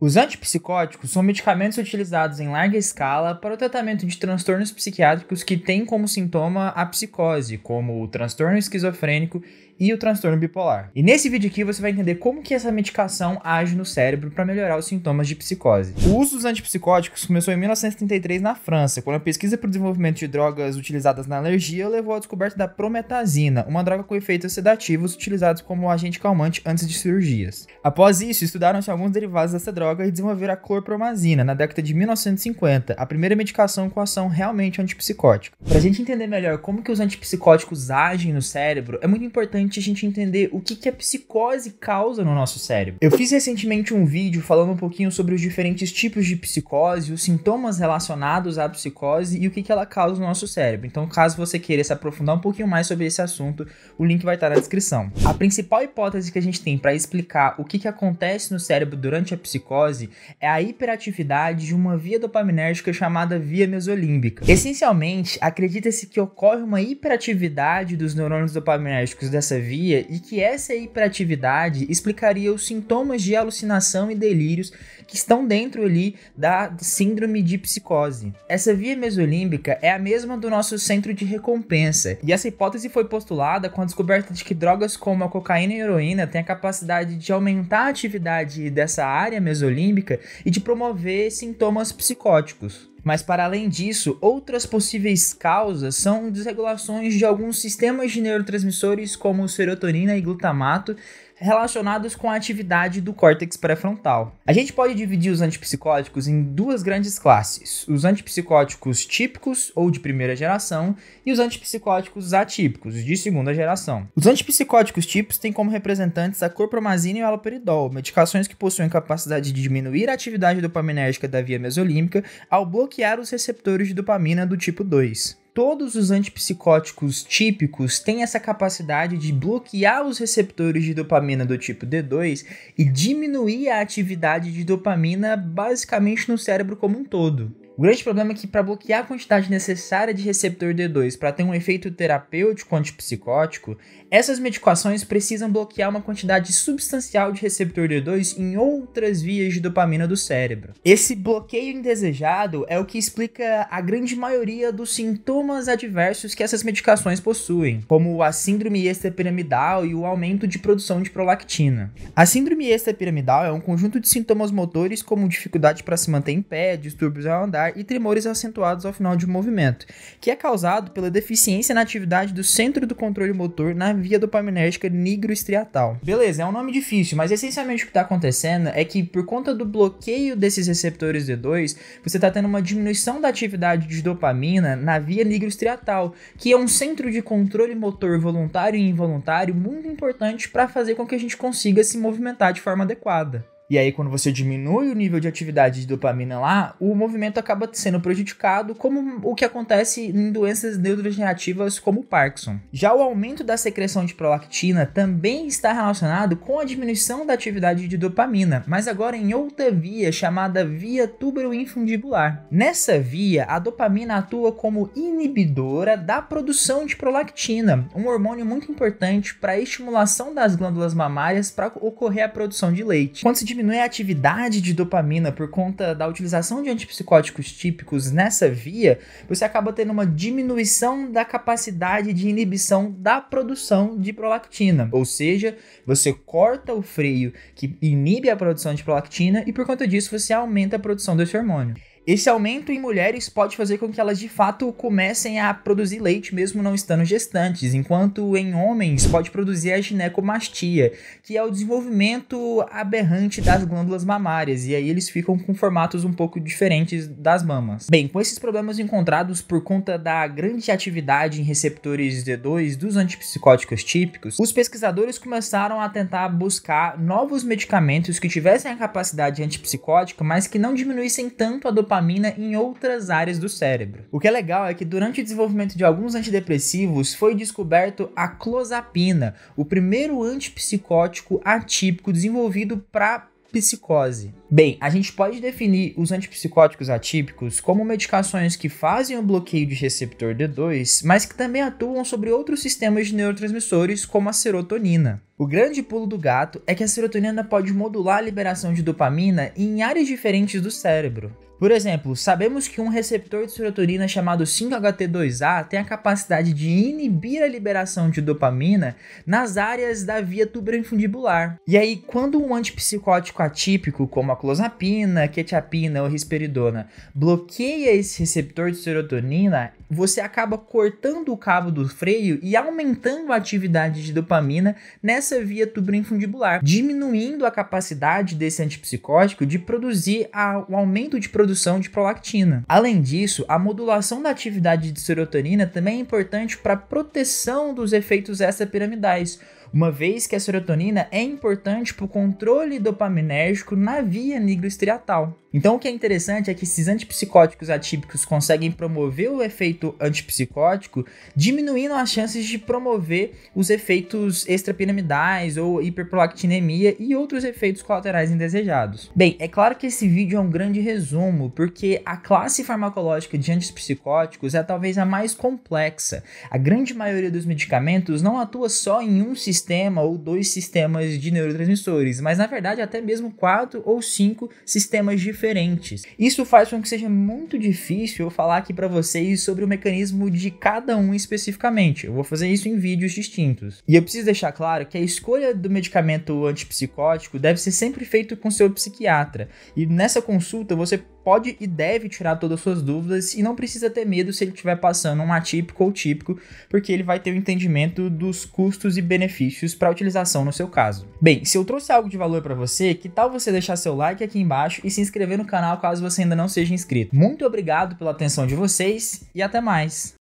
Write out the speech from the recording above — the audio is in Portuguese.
Os antipsicóticos são medicamentos utilizados em larga escala para o tratamento de transtornos psiquiátricos que têm como sintoma a psicose, como o transtorno esquizofrênico e o transtorno bipolar. E nesse vídeo aqui você vai entender como que essa medicação age no cérebro para melhorar os sintomas de psicose. O uso dos antipsicóticos começou em 1933 na França, quando a pesquisa para o desenvolvimento de drogas utilizadas na alergia levou à descoberta da prometazina, uma droga com efeitos sedativos utilizados como agente calmante antes de cirurgias. Após isso, estudaram-se alguns derivados dessa droga e desenvolveram a clorpromazina na década de 1950, a primeira medicação com ação realmente antipsicótica. Para a gente entender melhor como que os antipsicóticos agem no cérebro, é muito importante importante a gente entender o que, que a psicose causa no nosso cérebro. Eu fiz recentemente um vídeo falando um pouquinho sobre os diferentes tipos de psicose, os sintomas relacionados à psicose e o que, que ela causa no nosso cérebro. Então, caso você queira se aprofundar um pouquinho mais sobre esse assunto, o link vai estar na descrição. A principal hipótese que a gente tem para explicar o que, que acontece no cérebro durante a psicose é a hiperatividade de uma via dopaminérgica chamada via mesolímbica. Essencialmente, acredita-se que ocorre uma hiperatividade dos neurônios dopaminérgicos dessa essa via e que essa hiperatividade explicaria os sintomas de alucinação e delírios que estão dentro ali da síndrome de psicose. Essa via mesolímbica é a mesma do nosso centro de recompensa, e essa hipótese foi postulada com a descoberta de que drogas como a cocaína e a heroína têm a capacidade de aumentar a atividade dessa área mesolímbica e de promover sintomas psicóticos. Mas, para além disso, outras possíveis causas são desregulações de alguns sistemas de neurotransmissores, como serotonina e glutamato, relacionados com a atividade do córtex pré-frontal. A gente pode dividir os antipsicóticos em duas grandes classes: os antipsicóticos típicos ou de primeira geração e os antipsicóticos atípicos de segunda geração. Os antipsicóticos típicos têm como representantes a corpromazina e o haloperidol, medicações que possuem capacidade de diminuir a atividade dopaminérgica da via mesolímbica ao bloquear os receptores de dopamina do tipo 2 todos os antipsicóticos típicos têm essa capacidade de bloquear os receptores de dopamina do tipo D2 e diminuir a atividade de dopamina basicamente no cérebro como um todo. O grande problema é que, para bloquear a quantidade necessária de receptor D2 para ter um efeito terapêutico antipsicótico, essas medicações precisam bloquear uma quantidade substancial de receptor D2 em outras vias de dopamina do cérebro. Esse bloqueio indesejado é o que explica a grande maioria dos sintomas adversos que essas medicações possuem, como a síndrome extrapiramidal e o aumento de produção de prolactina. A síndrome extrapiramidal é um conjunto de sintomas motores como dificuldade para se manter em pé, distúrbios ao andar e tremores acentuados ao final de um movimento, que é causado pela deficiência na atividade do centro do controle motor na via dopaminérgica nigroestriatal. Beleza, é um nome difícil, mas essencialmente o que está acontecendo é que por conta do bloqueio desses receptores D2, você está tendo uma diminuição da atividade de dopamina na via nigroestriatal, que é um centro de controle motor voluntário e involuntário muito importante para fazer com que a gente consiga se movimentar de forma adequada. E aí, quando você diminui o nível de atividade de dopamina lá, o movimento acaba sendo prejudicado, como o que acontece em doenças neurodegenerativas como o Parkinson. Já o aumento da secreção de prolactina também está relacionado com a diminuição da atividade de dopamina, mas agora em outra via chamada via tuberoinfundibular. Nessa via, a dopamina atua como inibidora da produção de prolactina, um hormônio muito importante para a estimulação das glândulas mamárias para ocorrer a produção de leite. Quando se diminui é a atividade de dopamina por conta da utilização de antipsicóticos típicos nessa via, você acaba tendo uma diminuição da capacidade de inibição da produção de prolactina. Ou seja, você corta o freio que inibe a produção de prolactina e por conta disso você aumenta a produção desse hormônio. Esse aumento em mulheres pode fazer com que elas de fato comecem a produzir leite mesmo não estando gestantes, enquanto em homens pode produzir a ginecomastia, que é o desenvolvimento aberrante das glândulas mamárias, e aí eles ficam com formatos um pouco diferentes das mamas. Bem, com esses problemas encontrados por conta da grande atividade em receptores D2 dos antipsicóticos típicos, os pesquisadores começaram a tentar buscar novos medicamentos que tivessem a capacidade antipsicótica, mas que não diminuíssem tanto a dopamina dopamina em outras áreas do cérebro. O que é legal é que durante o desenvolvimento de alguns antidepressivos foi descoberto a clozapina, o primeiro antipsicótico atípico desenvolvido para psicose. Bem, a gente pode definir os antipsicóticos atípicos como medicações que fazem o bloqueio de receptor D2, mas que também atuam sobre outros sistemas de neurotransmissores, como a serotonina. O grande pulo do gato é que a serotonina pode modular a liberação de dopamina em áreas diferentes do cérebro. Por exemplo, sabemos que um receptor de serotonina chamado 5-HT2A tem a capacidade de inibir a liberação de dopamina nas áreas da via tuberoinfundibular. E aí, quando um antipsicótico atípico, como a clozapina, quetiapina ou risperidona, bloqueia esse receptor de serotonina, você acaba cortando o cabo do freio e aumentando a atividade de dopamina nessa via infundibular, diminuindo a capacidade desse antipsicótico de produzir a, o aumento de produção de prolactina. Além disso, a modulação da atividade de serotonina também é importante para a proteção dos efeitos extrapiramidais uma vez que a serotonina é importante para o controle dopaminérgico na via nigroestriatal, Então, o que é interessante é que esses antipsicóticos atípicos conseguem promover o efeito antipsicótico, diminuindo as chances de promover os efeitos extrapiramidais ou hiperprolactinemia e outros efeitos colaterais indesejados. Bem, é claro que esse vídeo é um grande resumo, porque a classe farmacológica de antipsicóticos é talvez a mais complexa. A grande maioria dos medicamentos não atua só em um sistema sistema ou dois sistemas de neurotransmissores, mas na verdade até mesmo quatro ou cinco sistemas diferentes. Isso faz com que seja muito difícil eu falar aqui para vocês sobre o mecanismo de cada um especificamente. Eu vou fazer isso em vídeos distintos. E eu preciso deixar claro que a escolha do medicamento antipsicótico deve ser sempre feito com seu psiquiatra. E nessa consulta você pode e deve tirar todas as suas dúvidas e não precisa ter medo se ele estiver passando um atípico ou típico, porque ele vai ter o um entendimento dos custos e benefícios para a utilização no seu caso. Bem, se eu trouxe algo de valor para você, que tal você deixar seu like aqui embaixo e se inscrever no canal caso você ainda não seja inscrito. Muito obrigado pela atenção de vocês e até mais.